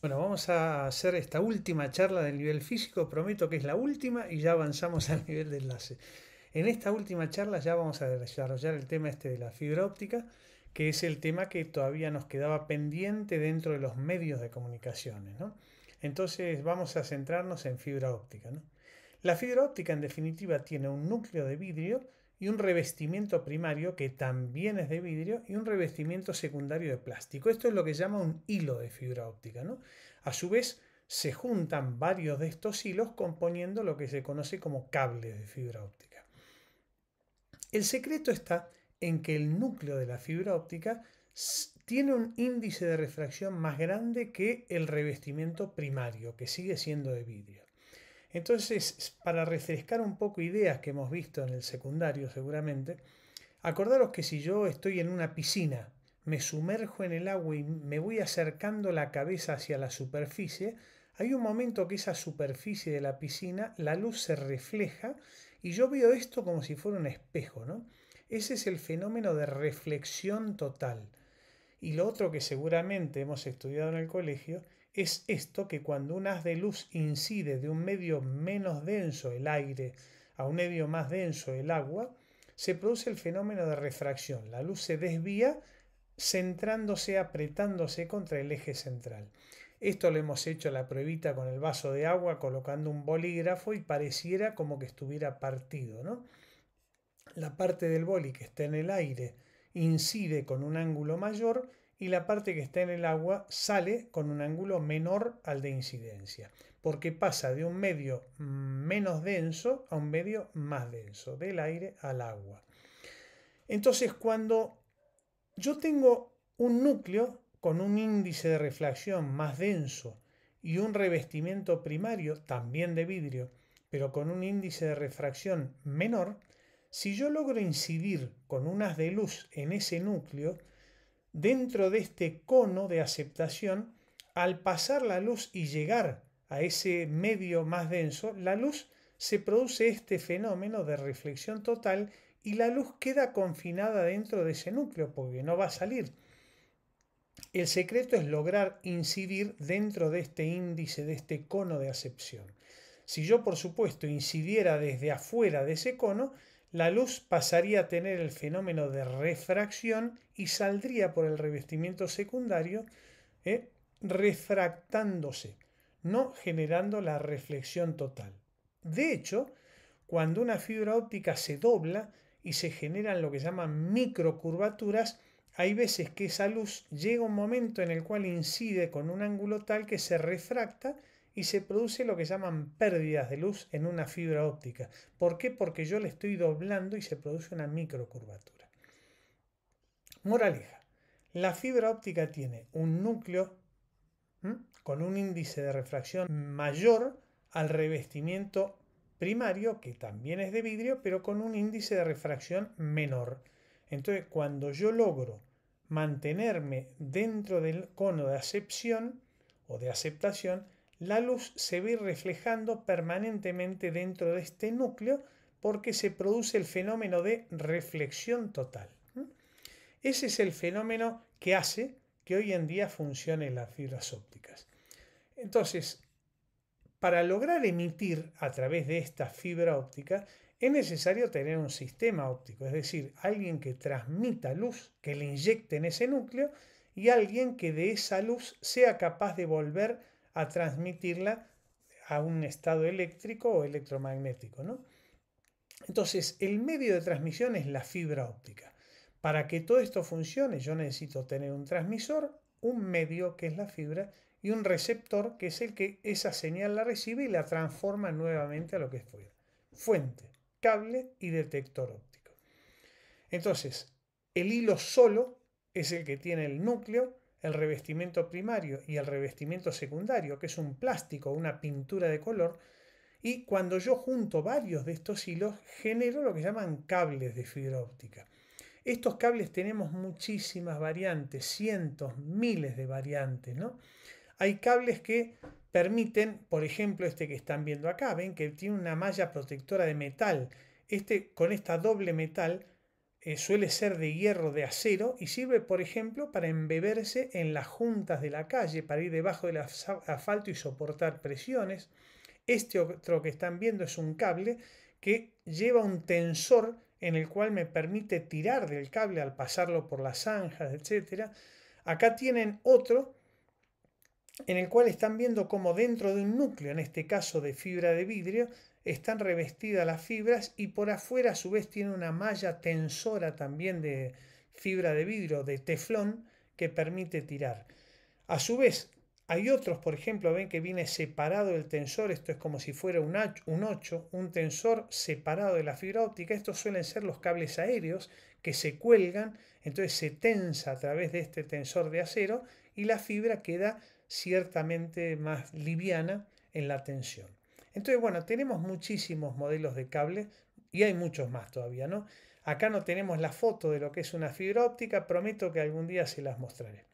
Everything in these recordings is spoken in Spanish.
Bueno, vamos a hacer esta última charla del nivel físico, prometo que es la última y ya avanzamos al nivel de enlace. En esta última charla ya vamos a desarrollar el tema este de la fibra óptica, que es el tema que todavía nos quedaba pendiente dentro de los medios de comunicaciones. Entonces vamos a centrarnos en fibra óptica. La fibra óptica en definitiva tiene un núcleo de vidrio y un revestimiento primario que también es de vidrio y un revestimiento secundario de plástico. Esto es lo que se llama un hilo de fibra óptica. ¿no? A su vez, se juntan varios de estos hilos componiendo lo que se conoce como cable de fibra óptica. El secreto está en que el núcleo de la fibra óptica tiene un índice de refracción más grande que el revestimiento primario, que sigue siendo de vidrio. Entonces, para refrescar un poco ideas que hemos visto en el secundario seguramente, acordaros que si yo estoy en una piscina, me sumerjo en el agua y me voy acercando la cabeza hacia la superficie, hay un momento que esa superficie de la piscina, la luz se refleja y yo veo esto como si fuera un espejo, ¿no? Ese es el fenómeno de reflexión total. Y lo otro que seguramente hemos estudiado en el colegio es esto que cuando un haz de luz incide de un medio menos denso, el aire, a un medio más denso, el agua, se produce el fenómeno de refracción. La luz se desvía centrándose, apretándose contra el eje central. Esto lo hemos hecho a la pruebita con el vaso de agua, colocando un bolígrafo y pareciera como que estuviera partido. ¿no? La parte del boli que está en el aire incide con un ángulo mayor y la parte que está en el agua sale con un ángulo menor al de incidencia, porque pasa de un medio mm, menos denso a un medio más denso, del aire al agua. Entonces, cuando yo tengo un núcleo con un índice de refracción más denso y un revestimiento primario, también de vidrio, pero con un índice de refracción menor, si yo logro incidir con un haz de luz en ese núcleo, dentro de este cono de aceptación, al pasar la luz y llegar a ese medio más denso, la luz se produce este fenómeno de reflexión total y la luz queda confinada dentro de ese núcleo porque no va a salir. El secreto es lograr incidir dentro de este índice, de este cono de acepción. Si yo, por supuesto, incidiera desde afuera de ese cono, la luz pasaría a tener el fenómeno de refracción y saldría por el revestimiento secundario ¿eh? refractándose, no generando la reflexión total. De hecho, cuando una fibra óptica se dobla y se generan lo que llaman microcurvaturas, hay veces que esa luz llega a un momento en el cual incide con un ángulo tal que se refracta y se produce lo que llaman pérdidas de luz en una fibra óptica. ¿Por qué? Porque yo le estoy doblando y se produce una microcurvatura. Moraleja, la fibra óptica tiene un núcleo con un índice de refracción mayor al revestimiento primario, que también es de vidrio, pero con un índice de refracción menor. Entonces, cuando yo logro mantenerme dentro del cono de acepción o de aceptación, la luz se ve reflejando permanentemente dentro de este núcleo porque se produce el fenómeno de reflexión total. Ese es el fenómeno que hace que hoy en día funcionen las fibras ópticas. Entonces, para lograr emitir a través de esta fibra óptica, es necesario tener un sistema óptico, es decir, alguien que transmita luz, que le inyecte en ese núcleo, y alguien que de esa luz sea capaz de volver a transmitirla a un estado eléctrico o electromagnético. ¿no? Entonces, el medio de transmisión es la fibra óptica. Para que todo esto funcione, yo necesito tener un transmisor, un medio que es la fibra y un receptor que es el que esa señal la recibe y la transforma nuevamente a lo que es fuera. Fuente, cable y detector óptico. Entonces, el hilo solo es el que tiene el núcleo, el revestimiento primario y el revestimiento secundario, que es un plástico, una pintura de color, y cuando yo junto varios de estos hilos, genero lo que llaman cables de fibra óptica. Estos cables tenemos muchísimas variantes, cientos, miles de variantes, ¿no? Hay cables que permiten, por ejemplo, este que están viendo acá, ven que tiene una malla protectora de metal. Este con esta doble metal eh, suele ser de hierro, de acero, y sirve, por ejemplo, para embeberse en las juntas de la calle, para ir debajo del asfalto y soportar presiones. Este otro que están viendo es un cable que lleva un tensor en el cual me permite tirar del cable al pasarlo por las zanjas, etc. Acá tienen otro en el cual están viendo cómo dentro de un núcleo, en este caso de fibra de vidrio, están revestidas las fibras y por afuera a su vez tiene una malla tensora también de fibra de vidrio, de teflón, que permite tirar. A su vez, hay otros, por ejemplo, ven que viene separado el tensor, esto es como si fuera un 8, un tensor separado de la fibra óptica, estos suelen ser los cables aéreos que se cuelgan, entonces se tensa a través de este tensor de acero y la fibra queda ciertamente más liviana en la tensión. Entonces, bueno, tenemos muchísimos modelos de cable y hay muchos más todavía, ¿no? Acá no tenemos la foto de lo que es una fibra óptica, prometo que algún día se las mostraré.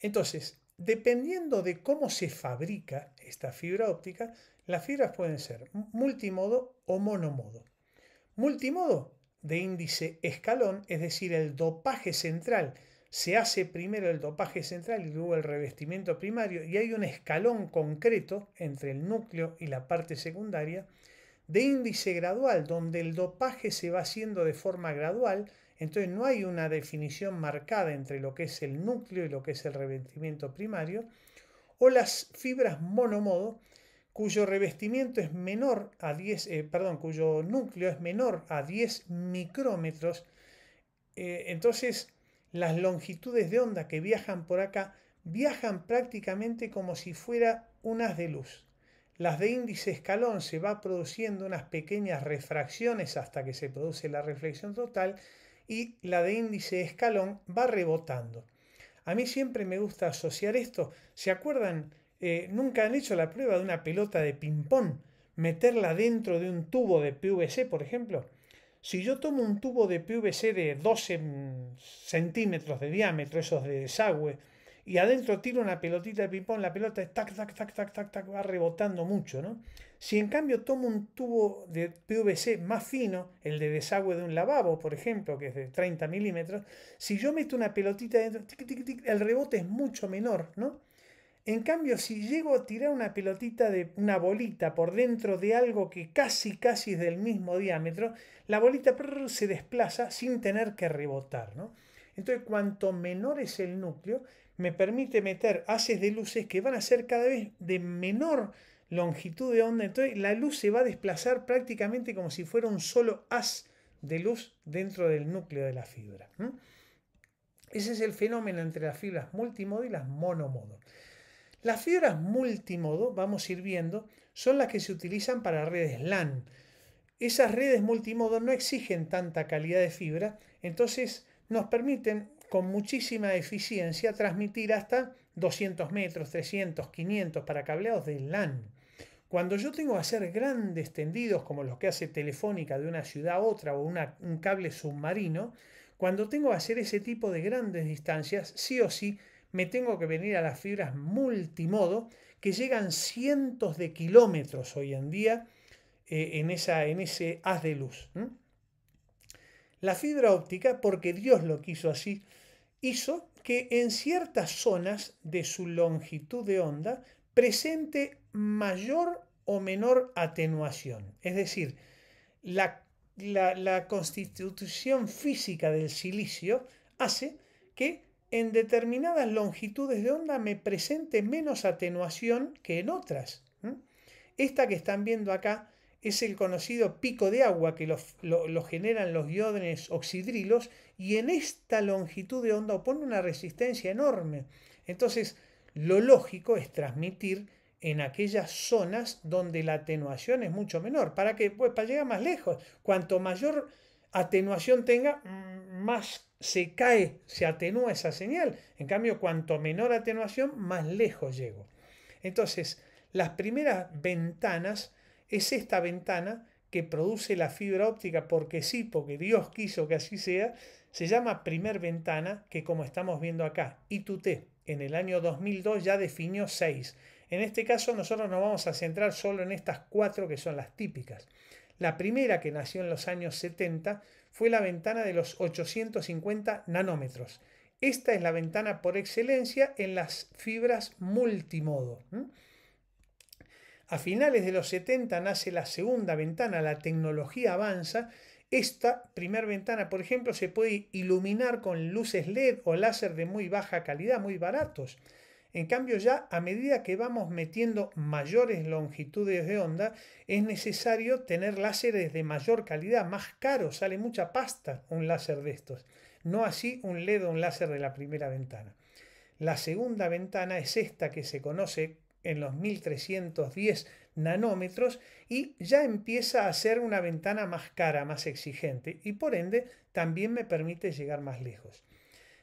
Entonces, dependiendo de cómo se fabrica esta fibra óptica, las fibras pueden ser multimodo o monomodo. Multimodo de índice escalón, es decir, el dopaje central se hace primero el dopaje central y luego el revestimiento primario y hay un escalón concreto entre el núcleo y la parte secundaria de índice gradual donde el dopaje se va haciendo de forma gradual, entonces no hay una definición marcada entre lo que es el núcleo y lo que es el revestimiento primario, o las fibras monomodo cuyo revestimiento es menor a 10, eh, perdón, cuyo núcleo es menor a 10 micrómetros, eh, entonces las longitudes de onda que viajan por acá viajan prácticamente como si fuera unas de luz. Las de índice escalón se va produciendo unas pequeñas refracciones hasta que se produce la reflexión total y la de índice escalón va rebotando. A mí siempre me gusta asociar esto. ¿Se acuerdan? Eh, nunca han hecho la prueba de una pelota de ping-pong, meterla dentro de un tubo de PVC, por ejemplo si yo tomo un tubo de PVC de 12 centímetros de diámetro, esos de desagüe, y adentro tiro una pelotita de ping-pong, la pelota es tac, tac, tac, tac, tac, tac, va rebotando mucho, ¿no? Si en cambio tomo un tubo de PVC más fino, el de desagüe de un lavabo, por ejemplo, que es de 30 milímetros, si yo meto una pelotita dentro, el rebote es mucho menor, ¿no? En cambio, si llego a tirar una pelotita de una bolita por dentro de algo que casi casi es del mismo diámetro, la bolita se desplaza sin tener que rebotar. Entonces, cuanto menor es el núcleo, me permite meter haces de luces que van a ser cada vez de menor longitud de onda. Entonces, la luz se va a desplazar prácticamente como si fuera un solo haz de luz dentro del núcleo de la fibra. Ese es el fenómeno entre las fibras multimodo y las monomodo. Las fibras multimodo, vamos a ir viendo, son las que se utilizan para redes LAN. Esas redes multimodo no exigen tanta calidad de fibra, entonces nos permiten con muchísima eficiencia transmitir hasta 200 metros, 300, 500 para cableados de LAN. Cuando yo tengo que hacer grandes tendidos como los que hace Telefónica de una ciudad a otra o un cable submarino, cuando tengo que hacer ese tipo de grandes distancias, sí o sí me tengo que venir a las fibras multimodo que llegan cientos de kilómetros hoy en día eh, en, esa, en ese haz de luz. La fibra óptica, porque Dios lo quiso así, hizo que en ciertas zonas de su longitud de onda presente mayor o menor atenuación. Es decir, la constitución física del silicio hace que en determinadas longitudes de onda me presente menos atenuación que en otras. Esta que están viendo acá es el conocido pico de agua que lo, generan los iodines oxidrilos y en esta longitud de onda opone una resistencia enorme. Entonces, lo lógico es transmitir en aquellas zonas donde la atenuación es mucho menor. ¿Para que Pues para llegar más lejos. Cuanto mayor atenuación tenga, mm, más se cae, se atenúa esa señal. En cambio, cuanto menor atenuación, más lejos llego. Entonces, las primeras ventanas es esta ventana que produce la fibra óptica porque sí, porque Dios quiso que así sea, se llama primer ventana que como estamos viendo acá, ITUT en el año 2002 ya definió seis. En este caso nosotros nos vamos a centrar solo en estas cuatro que son las típicas. La primera, que nació en los años 70, fue la ventana de los 850 nanómetros. Esta es la ventana por excelencia en las fibras multimodo. A finales de los 70 nace la segunda ventana, la tecnología avanza. Esta primera ventana, por ejemplo, se puede iluminar con luces LED o láser de muy baja calidad, muy baratos. En cambio, ya a medida que vamos metiendo mayores longitudes de onda, es necesario tener láseres de mayor calidad, más caros, sale mucha pasta un láser de estos. No así un LED o un láser de la primera ventana. La segunda ventana es esta que se conoce en los 1310 nanómetros y ya empieza a ser una ventana más cara, más exigente y por ende también me permite llegar más lejos.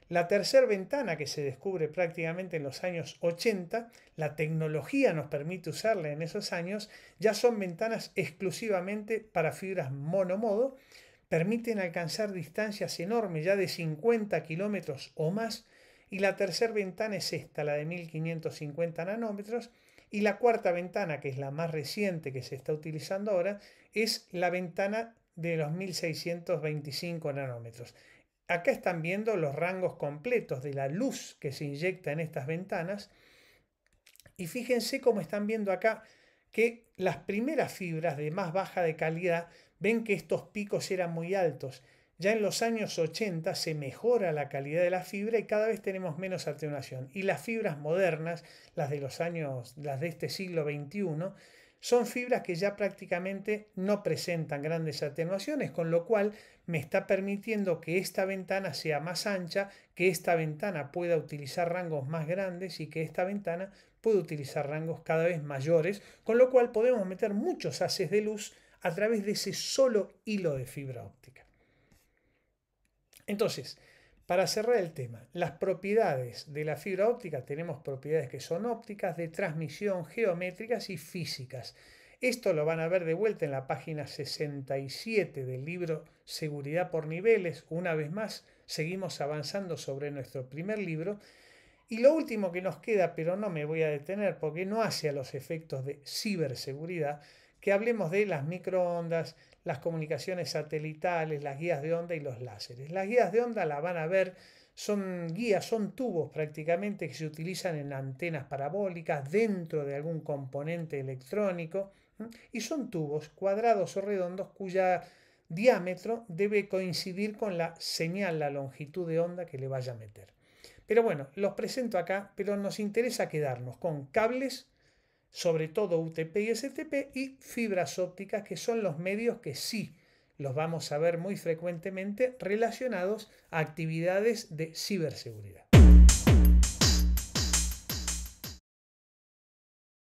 La tercera ventana que se descubre prácticamente en los años 80, la tecnología nos permite usarla en esos años, ya son ventanas exclusivamente para fibras monomodo, permiten alcanzar distancias enormes, ya de 50 kilómetros o más, y la tercera ventana es esta, la de 1550 nanómetros, y la cuarta ventana, que es la más reciente que se está utilizando ahora, es la ventana de los 1625 nanómetros. Acá están viendo los rangos completos de la luz que se inyecta en estas ventanas. Y fíjense cómo están viendo acá que las primeras fibras de más baja de calidad ven que estos picos eran muy altos. Ya en los años 80 se mejora la calidad de la fibra y cada vez tenemos menos atenuación. Y las fibras modernas, las de los años, las de este siglo XXI, son fibras que ya prácticamente no presentan grandes atenuaciones, con lo cual me está permitiendo que esta ventana sea más ancha, que esta ventana pueda utilizar rangos más grandes y que esta ventana pueda utilizar rangos cada vez mayores, con lo cual podemos meter muchos haces de luz a través de ese solo hilo de fibra óptica. Entonces, para cerrar el tema, las propiedades de la fibra óptica, tenemos propiedades que son ópticas, de transmisión, geométricas y físicas. Esto lo van a ver de vuelta en la página 67 del libro Seguridad por Niveles. Una vez más, seguimos avanzando sobre nuestro primer libro. Y lo último que nos queda, pero no me voy a detener porque no hace a los efectos de ciberseguridad, que hablemos de las microondas, las comunicaciones satelitales, las guías de onda y los láseres. Las guías de onda las van a ver, son guías, son tubos prácticamente que se utilizan en antenas parabólicas, dentro de algún componente electrónico, y son tubos cuadrados o redondos cuya diámetro debe coincidir con la señal, la longitud de onda que le vaya a meter. Pero bueno, los presento acá, pero nos interesa quedarnos con cables sobre todo UTP y STP, y fibras ópticas, que son los medios que sí los vamos a ver muy frecuentemente relacionados a actividades de ciberseguridad.